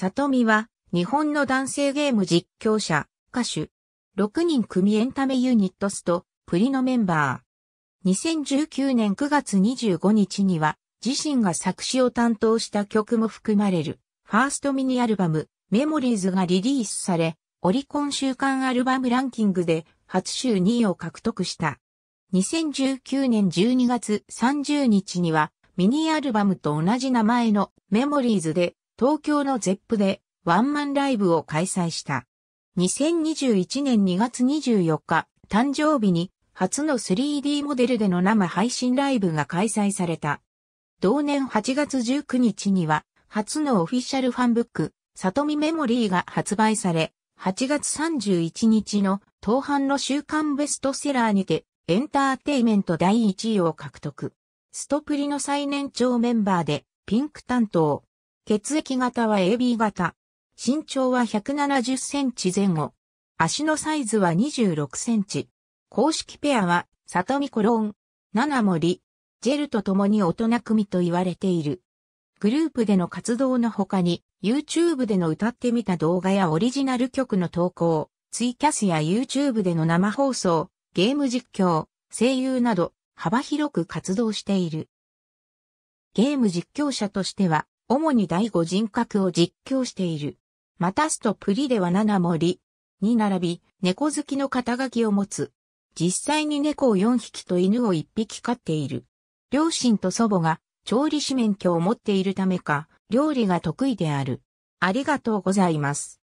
里美は、日本の男性ゲーム実況者、歌手、6人組エンタメユニットスと、プリのメンバー。2019年9月25日には、自身が作詞を担当した曲も含まれる、ファーストミニアルバム、メモリーズがリリースされ、オリコン週間アルバムランキングで、初週2位を獲得した。2019年12月30日には、ミニアルバムと同じ名前のメモリーズで東京のゼップでワンマンライブを開催した。2021年2月24日、誕生日に初の 3D モデルでの生配信ライブが開催された。同年8月19日には、初のオフィシャルファンブック、トミメモリーが発売され、8月31日の当版の週刊ベストセラーにて、エンターテイメント第1位を獲得。ストプリの最年長メンバーで、ピンク担当、血液型は AB 型。身長は170センチ前後。足のサイズは26センチ。公式ペアは、里見コロン、七森、ジェルと共に大人組と言われている。グループでの活動の他に、YouTube での歌ってみた動画やオリジナル曲の投稿、ツイキャスや YouTube での生放送、ゲーム実況、声優など、幅広く活動している。ゲーム実況者としては、主に第五人格を実況している。またすとプリでは七森に並び、猫好きの肩書きを持つ。実際に猫を4匹と犬を1匹飼っている。両親と祖母が調理師免許を持っているためか、料理が得意である。ありがとうございます。